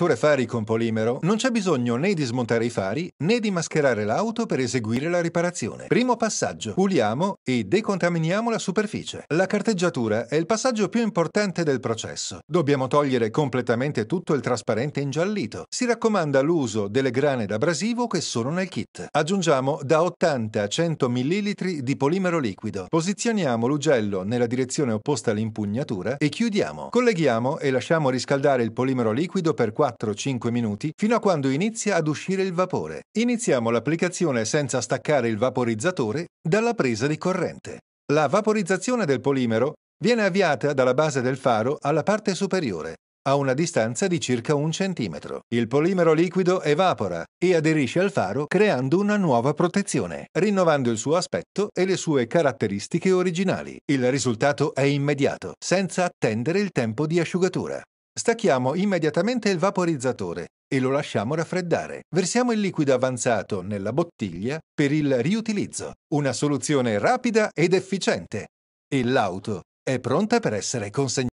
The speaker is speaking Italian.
fatture fari con polimero non c'è bisogno né di smontare i fari né di mascherare l'auto per eseguire la riparazione. Primo passaggio. Puliamo e decontaminiamo la superficie. La carteggiatura è il passaggio più importante del processo. Dobbiamo togliere completamente tutto il trasparente ingiallito. Si raccomanda l'uso delle grane d'abrasivo che sono nel kit. Aggiungiamo da 80 a 100 ml di polimero liquido. Posizioniamo l'ugello nella direzione opposta all'impugnatura e chiudiamo. Colleghiamo e lasciamo riscaldare il polimero liquido per 4 4-5 minuti fino a quando inizia ad uscire il vapore. Iniziamo l'applicazione senza staccare il vaporizzatore dalla presa di corrente. La vaporizzazione del polimero viene avviata dalla base del faro alla parte superiore, a una distanza di circa un centimetro. Il polimero liquido evapora e aderisce al faro creando una nuova protezione, rinnovando il suo aspetto e le sue caratteristiche originali. Il risultato è immediato, senza attendere il tempo di asciugatura. Stacchiamo immediatamente il vaporizzatore e lo lasciamo raffreddare. Versiamo il liquido avanzato nella bottiglia per il riutilizzo. Una soluzione rapida ed efficiente. E l'auto è pronta per essere consegnata.